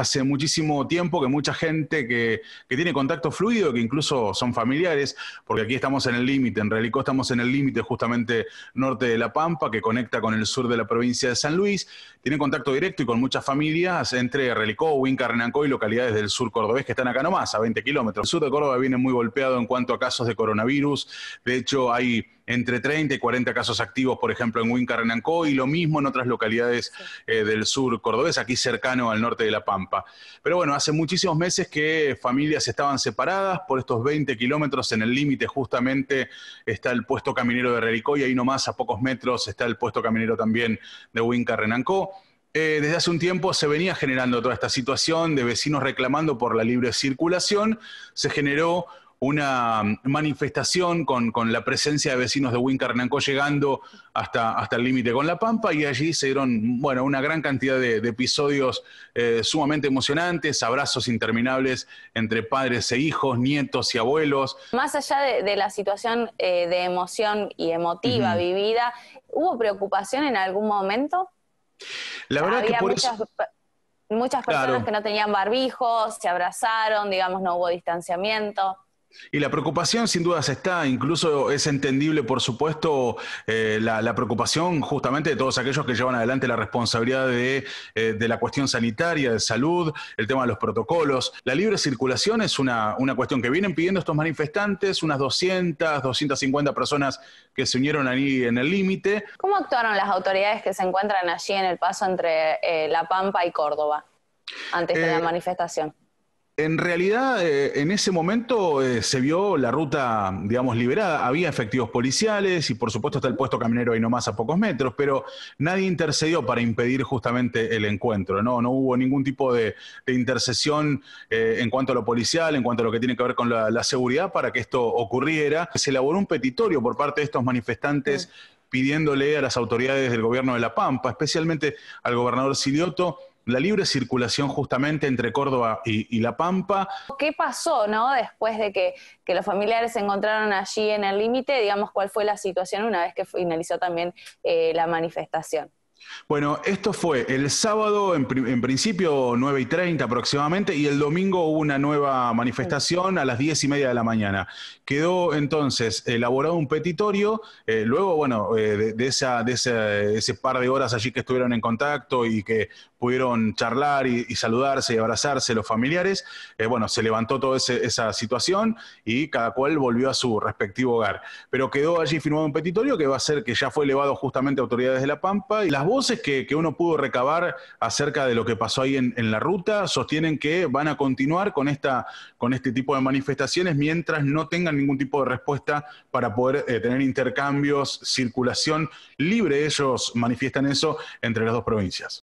hace muchísimo tiempo que mucha gente que, tiene contacto fluido, que incluso son familiares, porque aquí estamos en el límite, en realidad estamos en el límite justamente norte de La Pampa, que conecta con el sur de la provincia de San Luis, tiene contacto directo y con muchas familias entre Relicó, Huinca, Renancó y localidades del sur cordobés que están acá nomás, a 20 kilómetros. El sur de Córdoba viene muy golpeado en cuanto a casos de coronavirus. De hecho, hay entre 30 y 40 casos activos, por ejemplo, en Huinca, Renancó y lo mismo en otras localidades eh, del sur cordobés, aquí cercano al norte de La Pampa. Pero bueno, hace muchísimos meses que familias estaban separadas por estos 20 kilómetros en el límite justamente está el puesto caminero de Relicó y ahí nomás a pocos metros está el puesto caminero también de Huinca, Renancó. Eh, desde hace un tiempo se venía generando toda esta situación de vecinos reclamando por la libre circulación. Se generó una mm, manifestación con, la presencia de vecinos de Nanco llegando hasta, hasta el límite con La Pampa y allí se dieron bueno, una gran cantidad de, episodios eh, sumamente emocionantes, abrazos interminables entre padres e hijos, nietos y abuelos. Más allá de, la situación eh, de emoción y emotiva vivida, ¿hubo preocupación en algún momento? había muchas, muchas personas que no tenían barbijos, se abrazaron, digamos, no hubo distanciamiento. Y la preocupación sin dudas está, incluso es entendible, por supuesto, eh, la, preocupación justamente de todos aquellos que llevan adelante la responsabilidad eh, de, la cuestión sanitaria, de salud, el tema de los protocolos. La libre circulación es una, cuestión que vienen pidiendo estos manifestantes, unas 200, 250 personas que se unieron allí en el límite. ¿Cómo actuaron las autoridades que se encuentran allí en el paso entre eh, La Pampa y Córdoba antes de la manifestación? En realidad, eh, en ese momento eh, se vio la ruta, digamos, liberada. Había efectivos policiales y, por supuesto, está el puesto caminero ahí nomás a pocos metros, pero nadie intercedió para impedir justamente el encuentro, ¿no? No hubo ningún tipo de, intercesión eh, en cuanto a lo policial, en cuanto a lo que tiene que ver con la, seguridad para que esto ocurriera. Se elaboró un petitorio por parte de estos manifestantes pidiéndole a las autoridades del gobierno de La Pampa, especialmente al gobernador Sidioto, la libre circulación justamente entre Córdoba y, La Pampa. ¿Qué pasó, no? Después de que, los familiares se encontraron allí en el límite, digamos, cuál fue la situación una vez que finalizó también eh, la manifestación. Bueno, esto fue el sábado, en, principio 9 y 30 aproximadamente, y el domingo hubo una nueva manifestación a las diez y media de la mañana. Quedó entonces elaborado un petitorio, eh, luego, bueno, eh, de, esa, de ese par de horas allí que estuvieron en contacto y que pudieron charlar y, saludarse y abrazarse los familiares, eh, bueno, se levantó toda esa situación y cada cual volvió a su respectivo hogar. Pero quedó allí firmado un petitorio que va a ser que ya fue elevado justamente a autoridades de La Pampa y las voces que, uno pudo recabar acerca de lo que pasó ahí en, la ruta sostienen que van a continuar con, esta, con este tipo de manifestaciones mientras no tengan ningún tipo de respuesta para poder eh, tener intercambios, circulación libre. Ellos manifiestan eso entre las dos provincias.